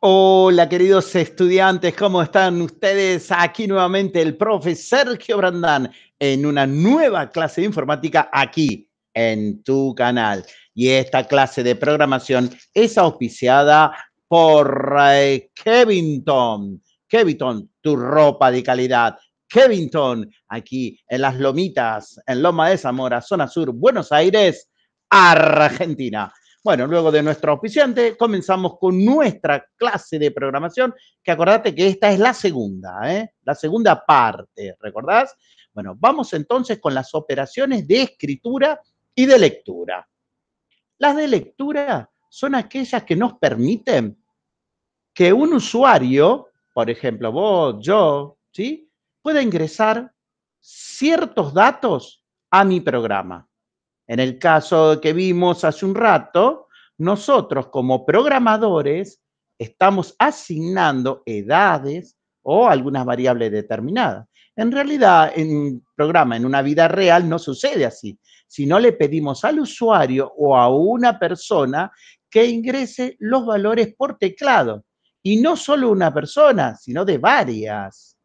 Hola queridos estudiantes, ¿cómo están ustedes? Aquí nuevamente el profe Sergio Brandán en una nueva clase de informática aquí en tu canal. Y esta clase de programación es auspiciada por eh, Kevinton. Kevinton, tu ropa de calidad. Kevinton, aquí en Las Lomitas, en Loma de Zamora, zona sur, Buenos Aires, Argentina. Bueno, luego de nuestro oficiante, comenzamos con nuestra clase de programación, que acordate que esta es la segunda, ¿eh? la segunda parte, ¿recordás? Bueno, vamos entonces con las operaciones de escritura y de lectura. Las de lectura son aquellas que nos permiten que un usuario, por ejemplo, vos, yo, ¿sí? pueda ingresar ciertos datos a mi programa. En el caso que vimos hace un rato, nosotros como programadores estamos asignando edades o algunas variables determinadas. En realidad, en un programa, en una vida real, no sucede así. Si no le pedimos al usuario o a una persona que ingrese los valores por teclado. Y no solo una persona, sino de varias.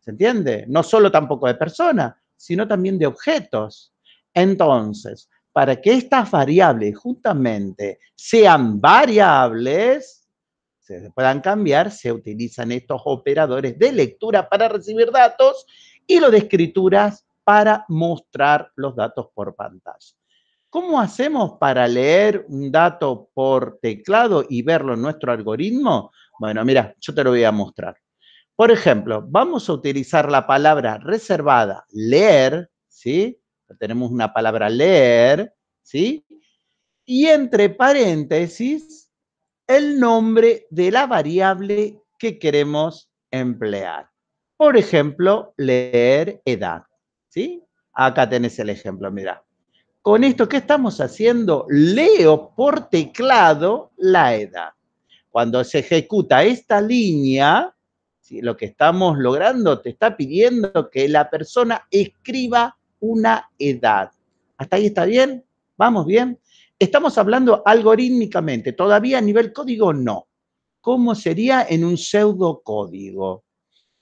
¿Se entiende? No solo tampoco de personas, sino también de objetos. Entonces, para que estas variables justamente sean variables, se puedan cambiar, se utilizan estos operadores de lectura para recibir datos y los de escrituras para mostrar los datos por pantalla. ¿Cómo hacemos para leer un dato por teclado y verlo en nuestro algoritmo? Bueno, mira, yo te lo voy a mostrar. Por ejemplo, vamos a utilizar la palabra reservada leer, ¿sí? Tenemos una palabra leer, ¿sí? Y entre paréntesis, el nombre de la variable que queremos emplear. Por ejemplo, leer edad, ¿sí? Acá tenés el ejemplo, mira. Con esto, ¿qué estamos haciendo? Leo por teclado la edad. Cuando se ejecuta esta línea, lo que estamos logrando te está pidiendo que la persona escriba una edad. ¿Hasta ahí está bien? ¿Vamos bien? Estamos hablando algorítmicamente, todavía a nivel código no. ¿Cómo sería en un pseudocódigo?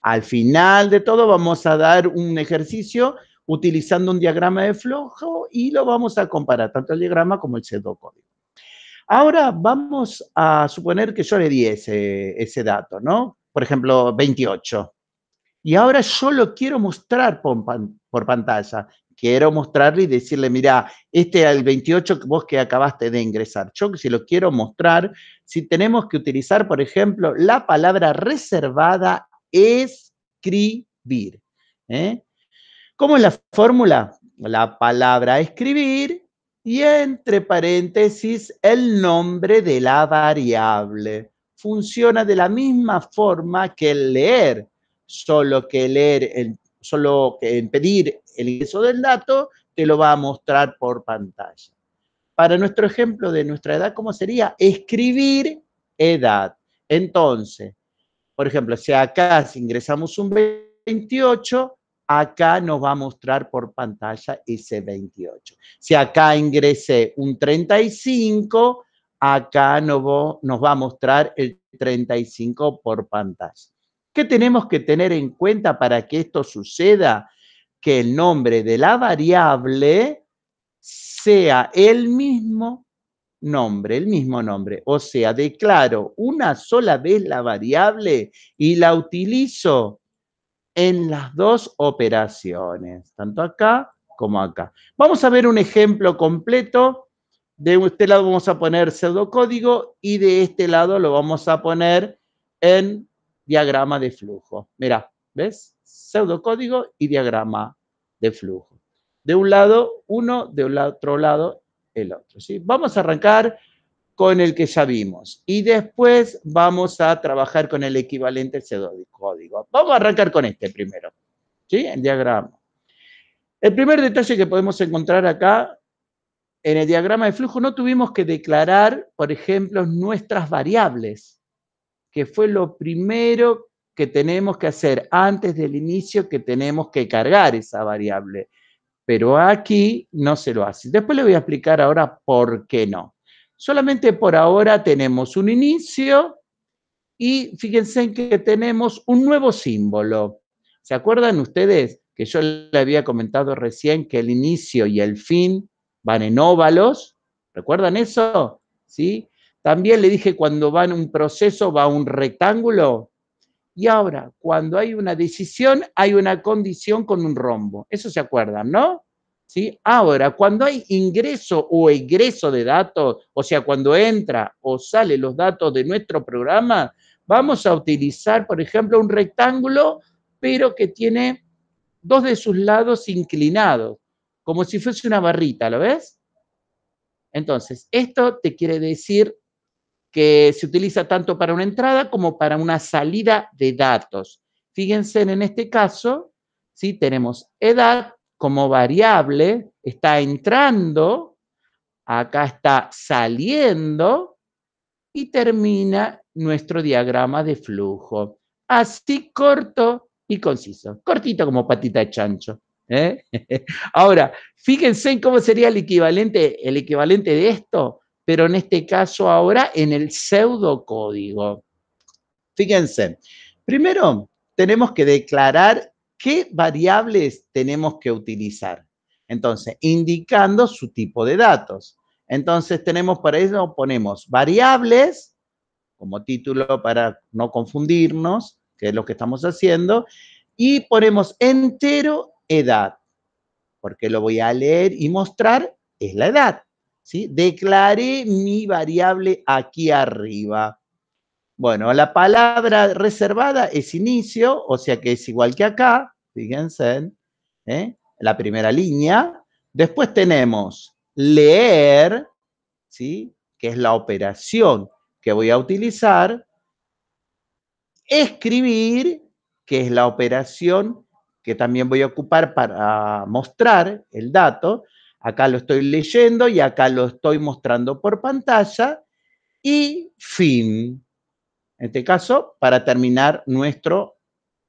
Al final de todo vamos a dar un ejercicio utilizando un diagrama de flujo y lo vamos a comparar, tanto el diagrama como el pseudocódigo. Ahora vamos a suponer que yo le di ese, dato, ¿no? Por ejemplo, 28. Y ahora yo lo quiero mostrar por pantalla. Quiero mostrarle y decirle, mira, este es el 28 vos que acabaste de ingresar. Yo si lo quiero mostrar, si tenemos que utilizar, por ejemplo, la palabra reservada escribir. ¿eh? ¿Cómo es la fórmula? La palabra escribir y entre paréntesis el nombre de la variable. Funciona de la misma forma que el leer, solo que leer el solo que pedir el ingreso del dato, te lo va a mostrar por pantalla. Para nuestro ejemplo de nuestra edad, ¿cómo sería? Escribir edad. Entonces, por ejemplo, si acá ingresamos un 28, acá nos va a mostrar por pantalla ese 28. Si acá ingresé un 35, acá nos va a mostrar el 35 por pantalla. ¿Qué tenemos que tener en cuenta para que esto suceda? Que el nombre de la variable sea el mismo nombre, el mismo nombre. O sea, declaro una sola vez la variable y la utilizo en las dos operaciones, tanto acá como acá. Vamos a ver un ejemplo completo. De este lado vamos a poner pseudocódigo y de este lado lo vamos a poner en diagrama de flujo. Mira, ¿ves? Pseudocódigo y diagrama de flujo. De un lado uno, de un otro lado el otro. ¿sí? Vamos a arrancar con el que ya vimos y después vamos a trabajar con el equivalente pseudocódigo. Vamos a arrancar con este primero, ¿sí? el diagrama. El primer detalle que podemos encontrar acá, en el diagrama de flujo no tuvimos que declarar, por ejemplo, nuestras variables que fue lo primero que tenemos que hacer antes del inicio, que tenemos que cargar esa variable. Pero aquí no se lo hace. Después le voy a explicar ahora por qué no. Solamente por ahora tenemos un inicio y fíjense en que tenemos un nuevo símbolo. ¿Se acuerdan ustedes que yo le había comentado recién que el inicio y el fin van en óvalos? ¿Recuerdan eso? ¿Sí? También le dije cuando va en un proceso, va un rectángulo. Y ahora, cuando hay una decisión, hay una condición con un rombo. Eso se acuerdan, ¿no? ¿Sí? Ahora, cuando hay ingreso o egreso de datos, o sea, cuando entra o sale los datos de nuestro programa, vamos a utilizar, por ejemplo, un rectángulo, pero que tiene dos de sus lados inclinados, como si fuese una barrita, ¿lo ves? Entonces, esto te quiere decir que se utiliza tanto para una entrada como para una salida de datos. Fíjense en este caso, si tenemos edad como variable, está entrando, acá está saliendo y termina nuestro diagrama de flujo. Así corto y conciso, cortito como patita de chancho. ¿eh? Ahora, fíjense en cómo sería el equivalente, el equivalente de esto pero en este caso ahora en el pseudocódigo. Fíjense, primero tenemos que declarar qué variables tenemos que utilizar. Entonces, indicando su tipo de datos. Entonces, tenemos para eso, ponemos variables como título para no confundirnos, que es lo que estamos haciendo, y ponemos entero edad, porque lo voy a leer y mostrar, es la edad. Declaré mi variable aquí arriba. Bueno, la palabra reservada es inicio, o sea que es igual que acá, fíjense, ¿eh? la primera línea. Después tenemos leer, ¿sí? que es la operación que voy a utilizar. Escribir, que es la operación que también voy a ocupar para mostrar el dato. Acá lo estoy leyendo y acá lo estoy mostrando por pantalla. Y fin. En este caso, para terminar nuestro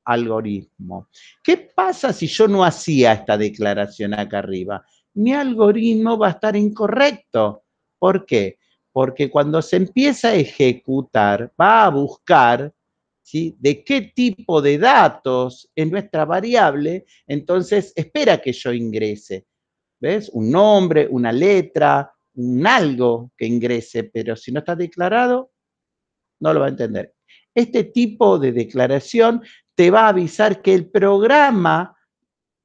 algoritmo. ¿Qué pasa si yo no hacía esta declaración acá arriba? Mi algoritmo va a estar incorrecto. ¿Por qué? Porque cuando se empieza a ejecutar, va a buscar ¿sí? de qué tipo de datos es nuestra variable, entonces espera que yo ingrese. ¿Ves? Un nombre, una letra, un algo que ingrese, pero si no está declarado, no lo va a entender. Este tipo de declaración te va a avisar que el programa,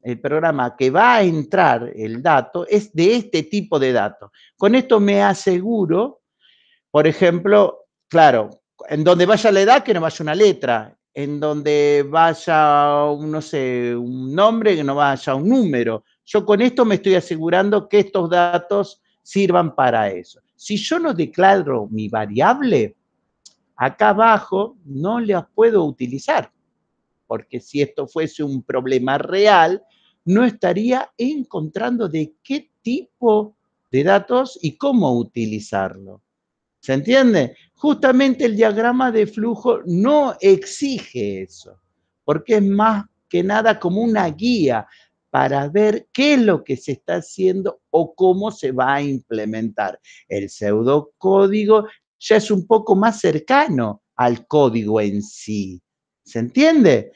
el programa que va a entrar el dato es de este tipo de datos. Con esto me aseguro, por ejemplo, claro, en donde vaya la edad, que no vaya una letra, en donde vaya, no sé, un nombre, que no vaya un número, yo con esto me estoy asegurando que estos datos sirvan para eso. Si yo no declaro mi variable, acá abajo no las puedo utilizar, porque si esto fuese un problema real, no estaría encontrando de qué tipo de datos y cómo utilizarlo. ¿Se entiende? Justamente el diagrama de flujo no exige eso, porque es más que nada como una guía para ver qué es lo que se está haciendo o cómo se va a implementar. El pseudocódigo ya es un poco más cercano al código en sí. ¿Se entiende?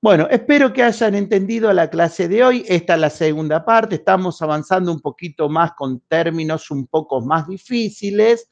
Bueno, espero que hayan entendido la clase de hoy. Esta es la segunda parte. Estamos avanzando un poquito más con términos un poco más difíciles,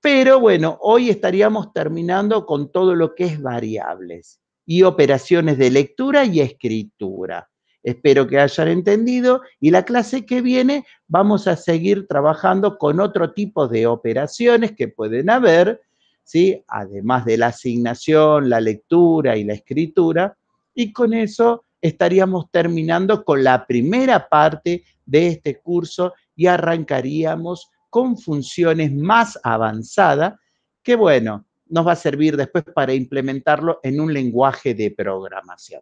pero bueno, hoy estaríamos terminando con todo lo que es variables y operaciones de lectura y escritura. Espero que hayan entendido y la clase que viene vamos a seguir trabajando con otro tipo de operaciones que pueden haber, ¿sí? además de la asignación, la lectura y la escritura. Y con eso estaríamos terminando con la primera parte de este curso y arrancaríamos con funciones más avanzadas que, bueno, nos va a servir después para implementarlo en un lenguaje de programación.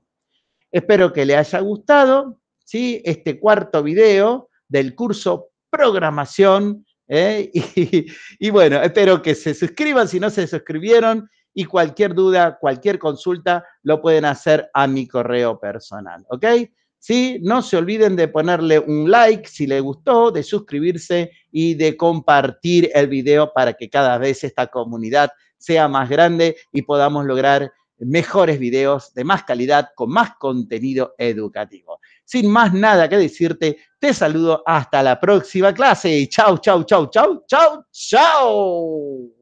Espero que le haya gustado ¿sí? este cuarto video del curso Programación. ¿eh? Y, y bueno, espero que se suscriban si no se suscribieron y cualquier duda, cualquier consulta, lo pueden hacer a mi correo personal, ¿ok? ¿Sí? No se olviden de ponerle un like si les gustó, de suscribirse y de compartir el video para que cada vez esta comunidad sea más grande y podamos lograr mejores videos de más calidad, con más contenido educativo. Sin más nada que decirte, te saludo hasta la próxima clase. Chau, chau, chau, chau, chau, chao